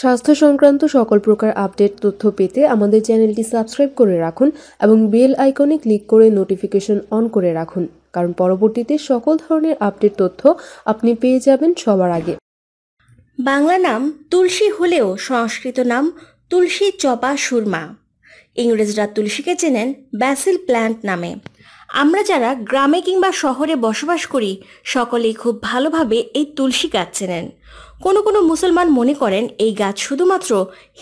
স্বাস্থ্য সংক্রান্ত সকল প্রকার আপডেট তথ্য পেতে আমাদের চ্যানেলটি সাবস্ক্রাইব করে রাখুন এবং বেল আইকনে ক্লিক করে নোটিফিকেশন অন করে রাখুন কারণ পরবর্তীতে সকল ধরনের আপডেট তথ্য আপনি পেয়ে যাবেন সবার আগে বাংলা নাম তুলসী হলেও সংস্কৃত নাম তুলসী চপা সুরমা ইংরেজরা তুলসীকে চেনেন ব্যাসিল প্ল্যান্ট নামে আমরা যারা গ্রামে কিংবা শহরে বসবাস করি সকলেই খুব ভালোভাবে এই তুলসী গাছ চেনেন কোনো কোনো মুসলমান মনে করেন এই গাছ শুধুমাত্র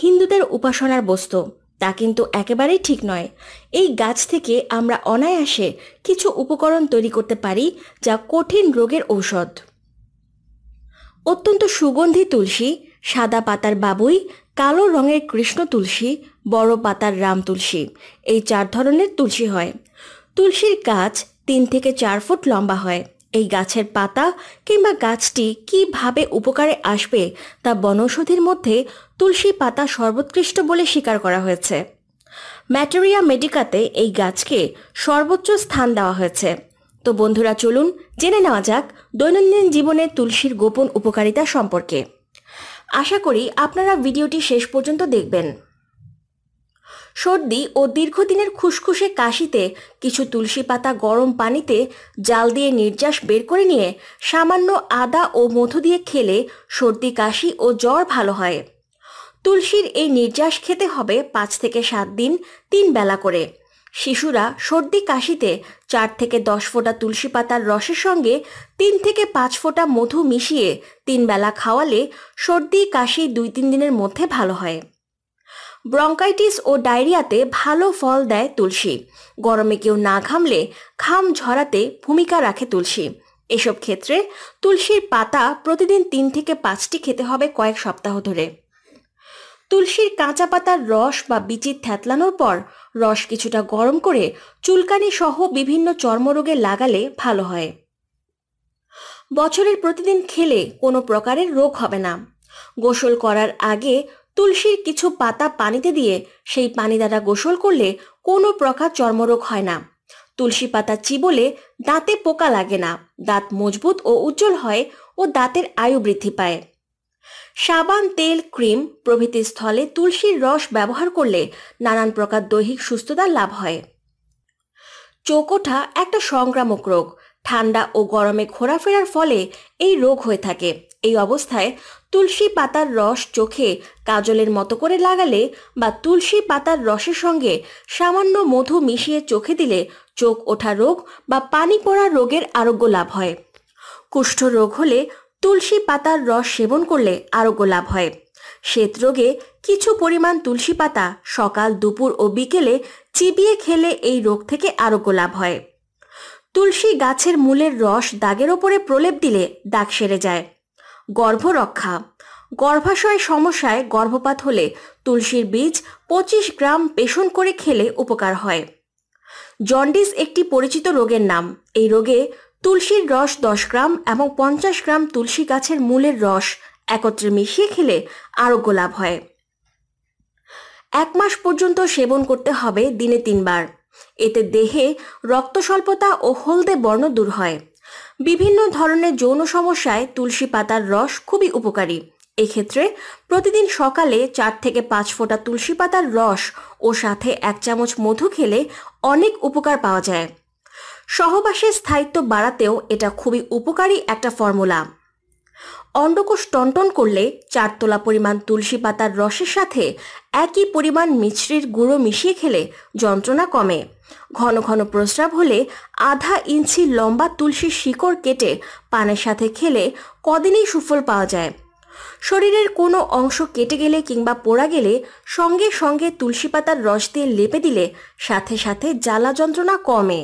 হিন্দুদের উপাসনার বস্তু তা কিন্তু একেবারেই ঠিক নয় এই গাছ থেকে আমরা অনায়াসে কিছু উপকরণ তৈরি করতে পারি যা কঠিন রোগের ঔষধ অত্যন্ত সুগন্ধি তুলসী সাদা পাতার বাবুই কালো রঙের কৃষ্ণ তুলসী বড় পাতার রাম তুলসী এই চার ধরনের তুলসী হয় তুলসীর গাছ তিন থেকে চার ফুট লম্বা হয় এই গাছের পাতা কিংবা গাছটি কিভাবে উপকারে আসবে তা বনৌষধির মধ্যে তুলসী পাতা সর্বোৎকৃষ্ট বলে স্বীকার করা হয়েছে ম্যাটেরিয়া মেডিকাতে এই গাছকে সর্বোচ্চ স্থান দেওয়া হয়েছে তো বন্ধুরা চলুন জেনে নেওয়া যাক দৈনন্দিন জীবনে তুলসীর গোপন উপকারিতা সম্পর্কে আশা করি আপনারা ভিডিওটি শেষ পর্যন্ত দেখবেন সর্দি ও দীর্ঘদিনের খুসখুসে কাশিতে কিছু তুলসী পাতা গরম পানিতে জাল দিয়ে নির্যাস বের করে নিয়ে সামান্য আদা ও মধু দিয়ে খেলে সর্দি কাশি ও জ্বর ভালো হয় তুলসীর এই নির্যাস খেতে হবে পাঁচ থেকে সাত দিন তিন বেলা করে শিশুরা সর্দি কাশিতে চার থেকে দশ ফোঁটা তুলসী পাতার রসের সঙ্গে তিন থেকে পাঁচ ফোঁটা মধু মিশিয়ে তিন বেলা খাওয়ালে সর্দি কাশি দুই তিন দিনের মধ্যে ভালো হয় ব্রঙ্কাইটিস ও ডায়রিয়াতে ভালো ফল দেয় তুলসী গরমে কেউ না ঘামলে ঘাম ঝরাতে ভূমিকা রাখে তুলসী এসব ক্ষেত্রে তুলসীর পাতা প্রতিদিন তিন থেকে পাঁচটি খেতে হবে কয়েক সপ্তাহ ধরে তুলসীর কাঁচা পাতার রস বা বিচি থ্যাতলানোর পর রস কিছুটা গরম করে চুলকানি সহ বিভিন্ন চর্মরোগে লাগালে ভালো হয় বছরের প্রতিদিন খেলে কোনো প্রকারের রোগ হবে না গোসল করার আগে তুলসীর কিছু পাতা পানিতে দিয়ে সেই পানি দ্বারা গোসল করলে কোনো প্রকার চর্মরোগ হয় না তুলসী পাতা চিবলে দাঁতে পোকা লাগে না দাঁত মজবুত ও উজ্জ্বল হয় ও দাঁতের আয়ু বৃদ্ধি পায় সাবান তেল ক্রিম প্রভৃতি স্থলে তুলসীর রস ব্যবহার করলে নানান প্রকার দৈহিক সুস্থতা লাভ হয় চোকোঠা একটা সংক্রামক রোগ ঠান্ডা ও গরমে ঘোরাফেরার ফলে এই রোগ হয়ে থাকে এই অবস্থায় তুলসী পাতার রস চোখে কাজলের মতো করে লাগালে বা তুলসী পাতার রসের সঙ্গে সামান্য মধু মিশিয়ে চোখে দিলে চোখ ওঠা রোগ বা পানি পড়া রোগের আরোগ্য লাভ হয় কুষ্ঠ রোগ হলে তুলসী পাতার রস সেবন করলে আরোগ্য লাভ হয় শ্বেত রোগে কিছু পরিমাণ তুলসী পাতা সকাল দুপুর ও বিকেলে চিবিয়ে খেলে এই রোগ থেকে আরোগ্য লাভ হয় তুলসী গাছের মূলের রস দাগের ওপরে প্রলেপ দিলে দাগ সেরে যায় গর্ভরক্ষা গর্ভাশয় সমস্যায় গর্ভপাত হলে তুলসীর বীজ পঁচিশ গ্রাম পেষণ করে খেলে উপকার হয় জন্ডিস একটি পরিচিত রোগের নাম এই রোগে তুলসীর রস দশ গ্রাম এবং পঞ্চাশ গ্রাম তুলসী গাছের মূলের রস একত্রে মিশিয়ে খেলে আরোগ্য লাভ হয় এক মাস পর্যন্ত সেবন করতে হবে দিনে তিনবার এতে দেহে রক্ত স্বল্পতা ও হলদে বর্ণ দূর হয় বিভিন্ন ধরনের যৌন সমস্যায় তুলসী পাতার রস খুবই উপকারী এক্ষেত্রে প্রতিদিন সকালে চার থেকে পাঁচ ফোঁটা তুলসী পাতার রস ও সাথে এক চামচ মধু খেলে অনেক উপকার পাওয়া যায় সহবাসের স্থায়িত্ব বাড়াতেও এটা খুবই উপকারী একটা ফর্মুলা অন্ডকোষ টনটন করলে চার তোলা পরিমাণ তুলসী পাতার রসের সাথে একই পরিমাণ মিছরির গুঁড়ো মিশিয়ে খেলে যন্ত্রণা কমে ঘন ঘন প্রস্রাব হলে আধা ইঞ্চি লম্বা তুলসীর শিকড় কেটে পানের সাথে খেলে কদিনেই সুফল পাওয়া যায় শরীরের কোনো অংশ কেটে গেলে কিংবা পোড়া গেলে সঙ্গে সঙ্গে তুলসী পাতার রস দিয়ে লেপে দিলে সাথে সাথে জ্বালা যন্ত্রণা কমে